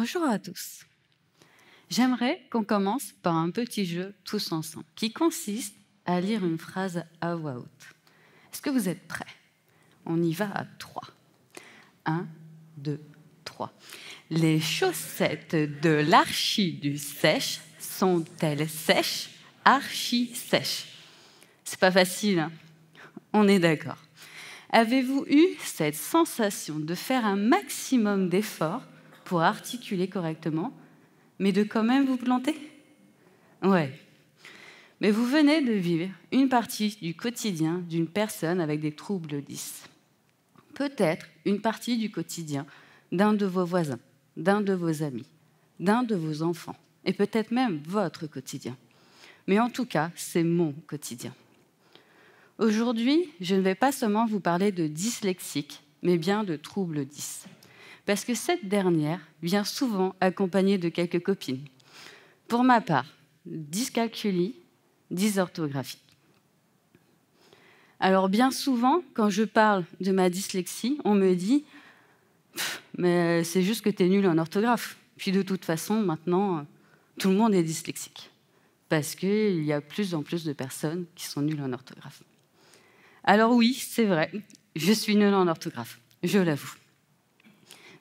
Bonjour à tous. J'aimerais qu'on commence par un petit jeu tous ensemble qui consiste à lire une phrase à voix haute. Est-ce que vous êtes prêts On y va à trois. Un, deux, trois. Les chaussettes de l'archi du sèche sont-elles sèches Archi sèche. C'est pas facile, hein on est d'accord. Avez-vous eu cette sensation de faire un maximum d'efforts pour articuler correctement, mais de quand même vous planter Ouais. Mais vous venez de vivre une partie du quotidien d'une personne avec des troubles 10. Peut-être une partie du quotidien d'un de vos voisins, d'un de vos amis, d'un de vos enfants, et peut-être même votre quotidien. Mais en tout cas, c'est mon quotidien. Aujourd'hui, je ne vais pas seulement vous parler de dyslexique, mais bien de troubles 10 parce que cette dernière vient souvent accompagnée de quelques copines. Pour ma part, dyscalculie, dysorthographie. Alors bien souvent, quand je parle de ma dyslexie, on me dit mais c'est juste que tu es nul en orthographe. Puis de toute façon, maintenant, tout le monde est dyslexique. Parce qu'il y a plus en plus de personnes qui sont nulles en orthographe. Alors oui, c'est vrai, je suis nulle en orthographe, je l'avoue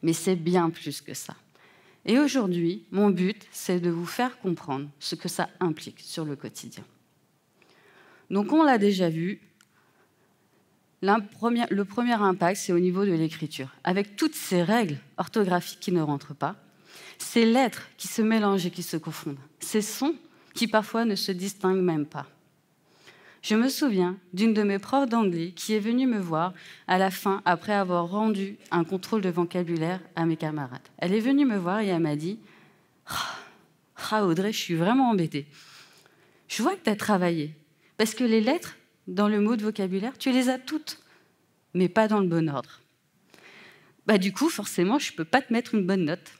mais c'est bien plus que ça. Et aujourd'hui, mon but, c'est de vous faire comprendre ce que ça implique sur le quotidien. Donc on l'a déjà vu, le premier impact, c'est au niveau de l'écriture. Avec toutes ces règles orthographiques qui ne rentrent pas, ces lettres qui se mélangent et qui se confondent, ces sons qui parfois ne se distinguent même pas. Je me souviens d'une de mes profs d'anglais qui est venue me voir à la fin après avoir rendu un contrôle de vocabulaire à mes camarades. Elle est venue me voir et elle m'a dit ah, ah, Audrey, je suis vraiment embêtée. Je vois que tu as travaillé. Parce que les lettres dans le mot de vocabulaire, tu les as toutes, mais pas dans le bon ordre. Bah, du coup, forcément, je ne peux pas te mettre une bonne note.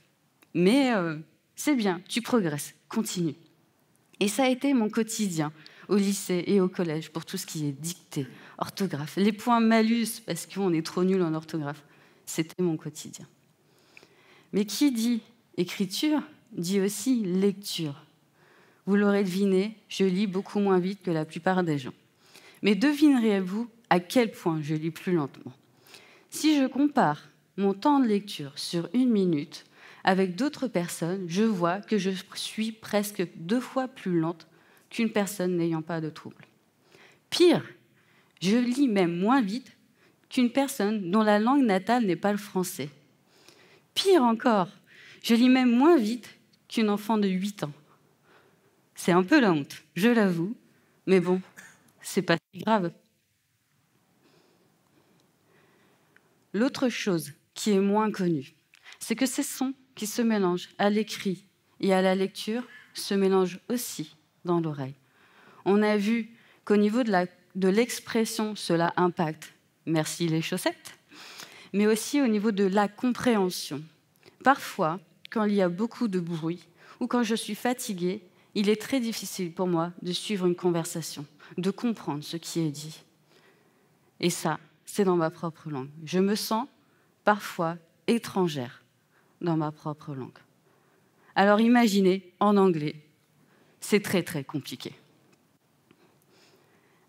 Mais euh, c'est bien, tu progresses, continue. Et ça a été mon quotidien au lycée et au collège pour tout ce qui est dicté orthographe. Les points malus, parce qu'on est trop nul en orthographe, c'était mon quotidien. Mais qui dit écriture dit aussi lecture. Vous l'aurez deviné, je lis beaucoup moins vite que la plupart des gens. Mais devinerez-vous à quel point je lis plus lentement Si je compare mon temps de lecture sur une minute avec d'autres personnes, je vois que je suis presque deux fois plus lente qu'une personne n'ayant pas de trouble. Pire, je lis même moins vite qu'une personne dont la langue natale n'est pas le français. Pire encore, je lis même moins vite qu'une enfant de 8 ans. C'est un peu la honte, je l'avoue, mais bon, c'est pas si grave. L'autre chose qui est moins connue, c'est que ces sons qui se mélangent à l'écrit et à la lecture se mélangent aussi dans l'oreille. On a vu qu'au niveau de l'expression, cela impacte, merci les chaussettes, mais aussi au niveau de la compréhension. Parfois, quand il y a beaucoup de bruit ou quand je suis fatiguée, il est très difficile pour moi de suivre une conversation, de comprendre ce qui est dit. Et ça, c'est dans ma propre langue. Je me sens parfois étrangère dans ma propre langue. Alors imaginez en anglais c'est très très compliqué.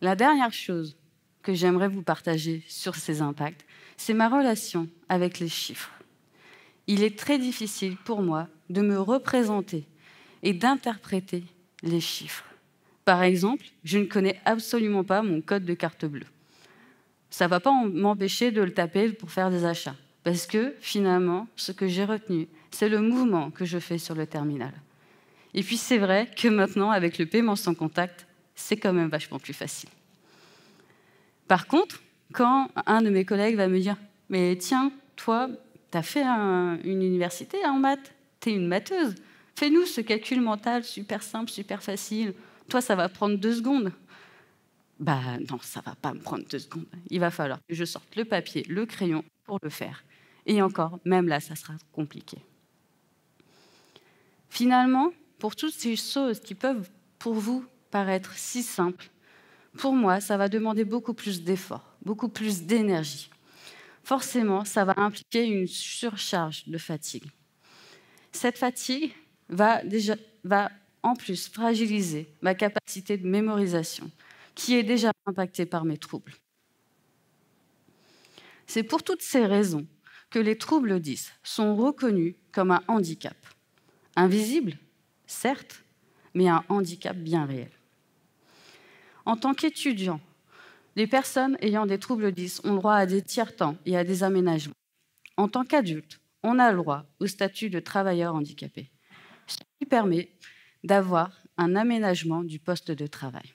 La dernière chose que j'aimerais vous partager sur ces impacts, c'est ma relation avec les chiffres. Il est très difficile pour moi de me représenter et d'interpréter les chiffres. Par exemple, je ne connais absolument pas mon code de carte bleue. Ça ne va pas m'empêcher de le taper pour faire des achats, parce que finalement, ce que j'ai retenu, c'est le mouvement que je fais sur le terminal. Et puis c'est vrai que maintenant, avec le paiement sans contact, c'est quand même vachement plus facile. Par contre, quand un de mes collègues va me dire Mais tiens, toi, tu as fait une université en maths, tu es une matheuse, fais-nous ce calcul mental super simple, super facile. Toi, ça va prendre deux secondes. Bah non, ça va pas me prendre deux secondes. Il va falloir que je sorte le papier, le crayon pour le faire. Et encore, même là, ça sera compliqué. Finalement, pour toutes ces choses qui peuvent pour vous paraître si simples, pour moi, ça va demander beaucoup plus d'efforts, beaucoup plus d'énergie. Forcément, ça va impliquer une surcharge de fatigue. Cette fatigue va, déjà, va en plus fragiliser ma capacité de mémorisation, qui est déjà impactée par mes troubles. C'est pour toutes ces raisons que les troubles 10 sont reconnus comme un handicap, invisible certes, mais un handicap bien réel. En tant qu'étudiant, les personnes ayant des troubles 10 ont droit à des tiers-temps et à des aménagements. En tant qu'adulte, on a le droit au statut de travailleur handicapé, ce qui permet d'avoir un aménagement du poste de travail.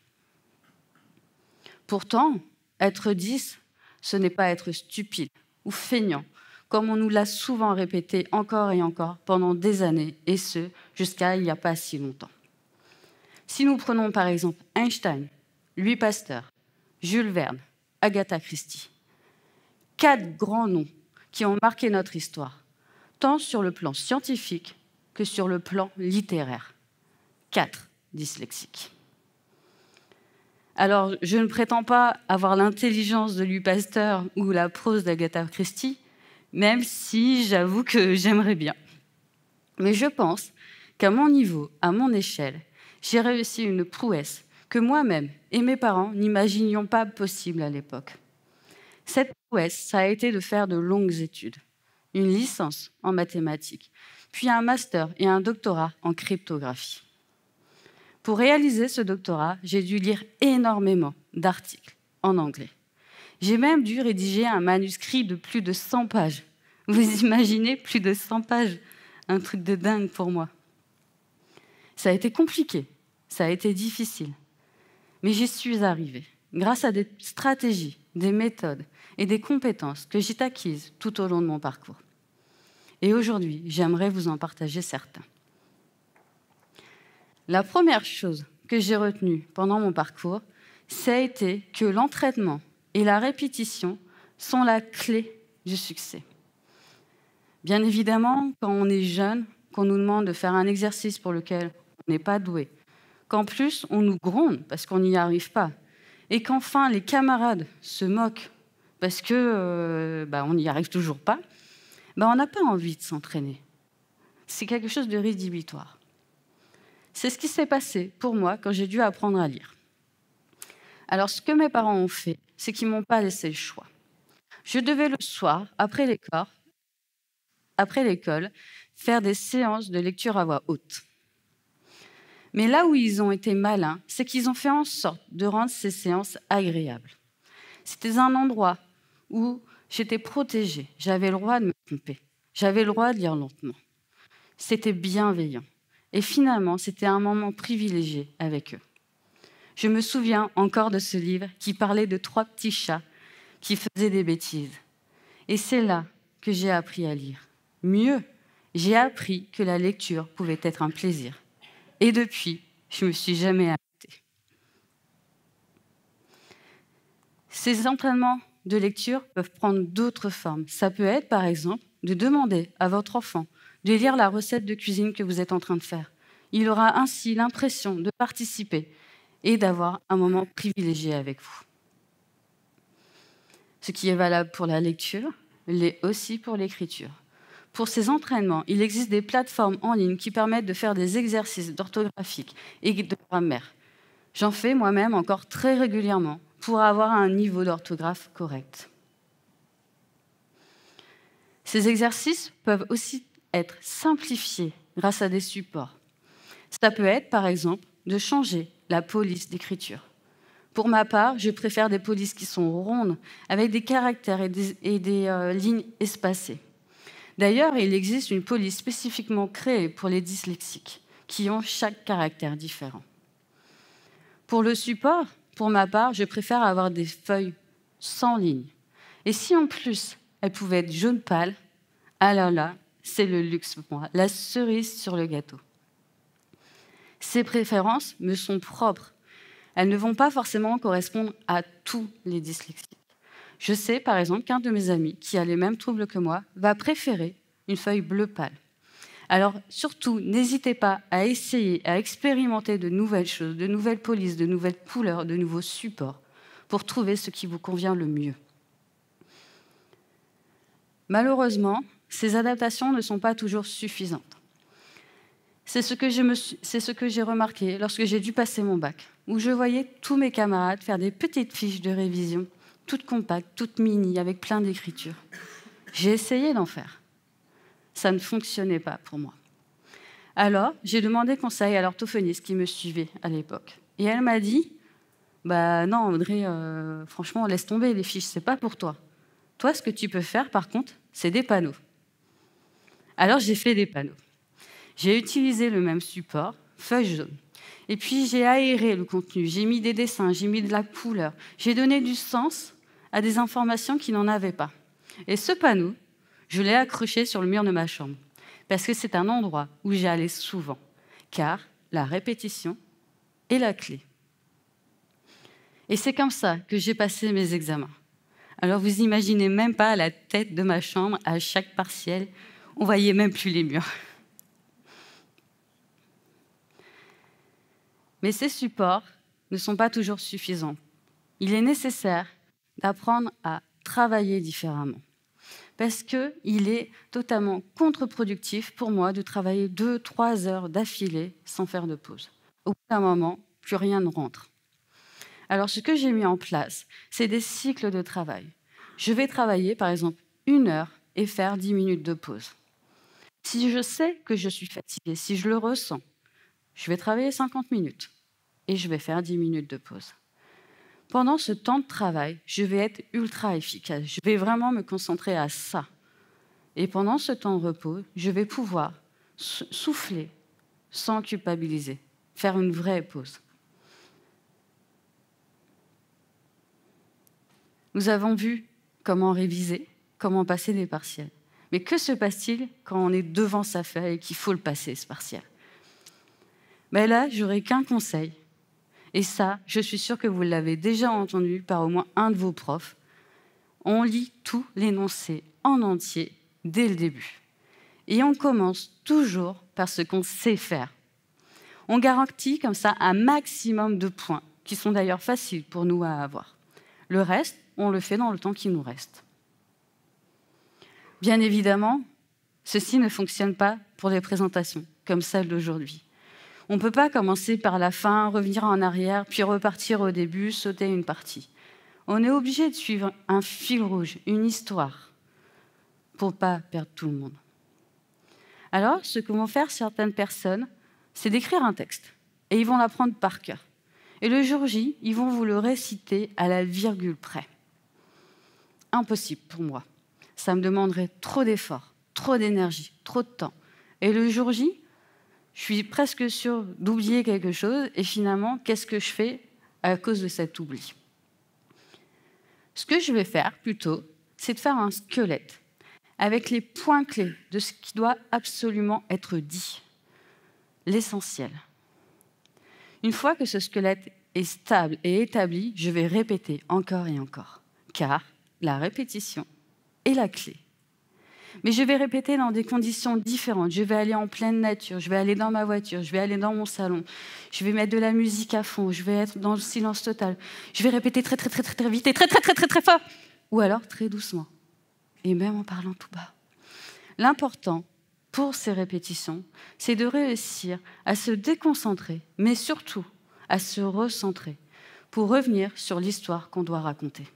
Pourtant, être 10, ce n'est pas être stupide ou feignant comme on nous l'a souvent répété encore et encore pendant des années, et ce, jusqu'à il n'y a pas si longtemps. Si nous prenons par exemple Einstein, Louis Pasteur, Jules Verne, Agatha Christie, quatre grands noms qui ont marqué notre histoire, tant sur le plan scientifique que sur le plan littéraire. Quatre dyslexiques. Alors, je ne prétends pas avoir l'intelligence de Louis Pasteur ou la prose d'Agatha Christie, même si j'avoue que j'aimerais bien. Mais je pense qu'à mon niveau, à mon échelle, j'ai réussi une prouesse que moi-même et mes parents n'imaginions pas possible à l'époque. Cette prouesse, ça a été de faire de longues études, une licence en mathématiques, puis un master et un doctorat en cryptographie. Pour réaliser ce doctorat, j'ai dû lire énormément d'articles en anglais. J'ai même dû rédiger un manuscrit de plus de 100 pages. Vous imaginez plus de 100 pages Un truc de dingue pour moi. Ça a été compliqué, ça a été difficile. Mais j'y suis arrivée, grâce à des stratégies, des méthodes et des compétences que j'ai acquises tout au long de mon parcours. Et aujourd'hui, j'aimerais vous en partager certains. La première chose que j'ai retenue pendant mon parcours, ça a été que l'entraînement et la répétition sont la clé du succès. Bien évidemment, quand on est jeune, qu'on nous demande de faire un exercice pour lequel on n'est pas doué, qu'en plus on nous gronde parce qu'on n'y arrive pas, et qu'enfin les camarades se moquent parce qu'on euh, bah, on n'y arrive toujours pas, bah, on n'a pas envie de s'entraîner. C'est quelque chose de rédhibitoire. C'est ce qui s'est passé pour moi quand j'ai dû apprendre à lire. Alors ce que mes parents ont fait, c'est qu'ils m'ont pas laissé le choix. Je devais le soir, après l'école, après l'école, faire des séances de lecture à voix haute. Mais là où ils ont été malins, c'est qu'ils ont fait en sorte de rendre ces séances agréables. C'était un endroit où j'étais protégée, j'avais le droit de me tromper, j'avais le droit de lire lentement. C'était bienveillant. Et finalement, c'était un moment privilégié avec eux. Je me souviens encore de ce livre qui parlait de trois petits chats qui faisaient des bêtises. Et c'est là que j'ai appris à lire. Mieux, j'ai appris que la lecture pouvait être un plaisir. Et depuis, je ne me suis jamais arrêtée. Ces entraînements de lecture peuvent prendre d'autres formes. Ça peut être, par exemple, de demander à votre enfant de lire la recette de cuisine que vous êtes en train de faire. Il aura ainsi l'impression de participer et d'avoir un moment privilégié avec vous. Ce qui est valable pour la lecture l'est aussi pour l'écriture. Pour ces entraînements, il existe des plateformes en ligne qui permettent de faire des exercices d'orthographique et de grammaire. J'en fais moi-même encore très régulièrement pour avoir un niveau d'orthographe correct. Ces exercices peuvent aussi être simplifiés grâce à des supports. Ça peut être, par exemple, de changer la police d'écriture. Pour ma part, je préfère des polices qui sont rondes, avec des caractères et des, euh, lignes espacées. D'ailleurs, il existe une police spécifiquement créée pour les dyslexiques, qui ont chaque caractère différent. Pour le support, pour ma part, je préfère avoir des feuilles sans lignes. Et si en plus elles pouvaient être jaune pâle, alors ah là, c'est le luxe pour moi, la cerise sur le gâteau. Ces préférences me sont propres. Elles ne vont pas forcément correspondre à tous les dyslexiques. Je sais par exemple qu'un de mes amis qui a les mêmes troubles que moi va préférer une feuille bleu pâle. Alors surtout, n'hésitez pas à essayer, à expérimenter de nouvelles choses, de nouvelles polices, de nouvelles couleurs, de nouveaux supports pour trouver ce qui vous convient le mieux. Malheureusement, ces adaptations ne sont pas toujours suffisantes. C'est ce que j'ai remarqué lorsque j'ai dû passer mon bac, où je voyais tous mes camarades faire des petites fiches de révision, toutes compactes, toutes mini, avec plein d'écritures. J'ai essayé d'en faire. Ça ne fonctionnait pas pour moi. Alors, j'ai demandé conseil à l'orthophoniste qui me suivait à l'époque. Et elle m'a dit Bah non, Audrey, euh, franchement, laisse tomber les fiches, c'est pas pour toi. Toi, ce que tu peux faire, par contre, c'est des panneaux. Alors, j'ai fait des panneaux. J'ai utilisé le même support, feuille jaune. Et puis j'ai aéré le contenu, j'ai mis des dessins, j'ai mis de la couleur, j'ai donné du sens à des informations qui n'en avaient pas. Et ce panneau, je l'ai accroché sur le mur de ma chambre, parce que c'est un endroit où j'allais souvent, car la répétition est la clé. Et c'est comme ça que j'ai passé mes examens. Alors vous imaginez même pas la tête de ma chambre à chaque partiel, on voyait même plus les murs. Mais ces supports ne sont pas toujours suffisants. Il est nécessaire d'apprendre à travailler différemment. Parce qu'il est totalement contre-productif pour moi de travailler deux, trois heures d'affilée sans faire de pause. Au bout d'un moment, plus rien ne rentre. Alors ce que j'ai mis en place, c'est des cycles de travail. Je vais travailler par exemple une heure et faire dix minutes de pause. Si je sais que je suis fatiguée, si je le ressens, je vais travailler 50 minutes et je vais faire 10 minutes de pause. Pendant ce temps de travail, je vais être ultra efficace. Je vais vraiment me concentrer à ça. Et pendant ce temps de repos, je vais pouvoir souffler sans culpabiliser, faire une vraie pause. Nous avons vu comment réviser, comment passer des partiels. Mais que se passe-t-il quand on est devant sa feuille et qu'il faut le passer, ce partiel ben Là, j'aurais qu'un conseil. Et ça, je suis sûre que vous l'avez déjà entendu par au moins un de vos profs. On lit tout l'énoncé en entier dès le début. Et on commence toujours par ce qu'on sait faire. On garantit comme ça un maximum de points, qui sont d'ailleurs faciles pour nous à avoir. Le reste, on le fait dans le temps qui nous reste. Bien évidemment, ceci ne fonctionne pas pour les présentations comme celle d'aujourd'hui. On ne peut pas commencer par la fin, revenir en arrière, puis repartir au début, sauter une partie. On est obligé de suivre un fil rouge, une histoire, pour ne pas perdre tout le monde. Alors, ce que vont faire certaines personnes, c'est d'écrire un texte. Et ils vont l'apprendre par cœur. Et le jour J, ils vont vous le réciter à la virgule près. Impossible pour moi. Ça me demanderait trop d'efforts, trop d'énergie, trop de temps. Et le jour J, je suis presque sûre d'oublier quelque chose, et finalement, qu'est-ce que je fais à cause de cet oubli Ce que je vais faire plutôt, c'est de faire un squelette avec les points clés de ce qui doit absolument être dit, l'essentiel. Une fois que ce squelette est stable et établi, je vais répéter encore et encore, car la répétition est la clé mais je vais répéter dans des conditions différentes. Je vais aller en pleine nature, je vais aller dans ma voiture, je vais aller dans mon salon, je vais mettre de la musique à fond, je vais être dans le silence total. Je vais répéter très très très très, très vite et très très très très très fort. Ou alors très doucement. Et même en parlant tout bas. L'important pour ces répétitions, c'est de réussir à se déconcentrer, mais surtout à se recentrer pour revenir sur l'histoire qu'on doit raconter.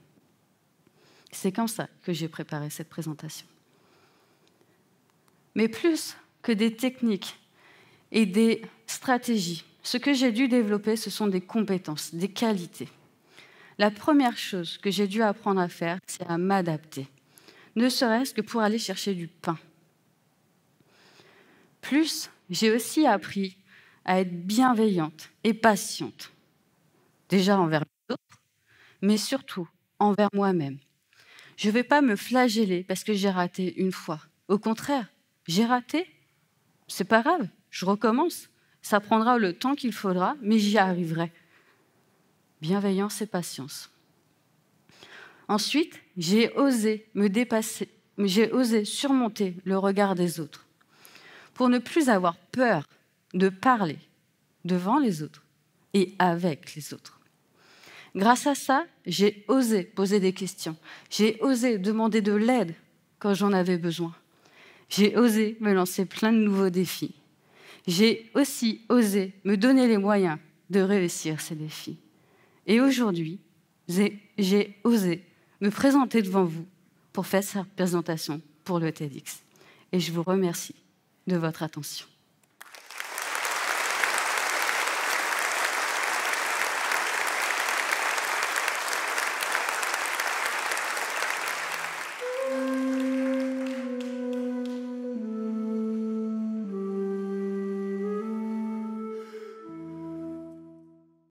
C'est comme ça que j'ai préparé cette présentation mais plus que des techniques et des stratégies. Ce que j'ai dû développer, ce sont des compétences, des qualités. La première chose que j'ai dû apprendre à faire, c'est à m'adapter, ne serait-ce que pour aller chercher du pain. Plus, j'ai aussi appris à être bienveillante et patiente, déjà envers les autres, mais surtout envers moi-même. Je ne vais pas me flageller parce que j'ai raté une fois. Au contraire, j'ai raté, c'est pas grave, je recommence. Ça prendra le temps qu'il faudra, mais j'y arriverai. Bienveillance et patience. Ensuite, j'ai osé me dépasser, j'ai osé surmonter le regard des autres pour ne plus avoir peur de parler devant les autres et avec les autres. Grâce à ça, j'ai osé poser des questions, j'ai osé demander de l'aide quand j'en avais besoin. J'ai osé me lancer plein de nouveaux défis. J'ai aussi osé me donner les moyens de réussir ces défis. Et aujourd'hui, j'ai osé me présenter devant vous pour faire cette présentation pour le TEDx. Et je vous remercie de votre attention.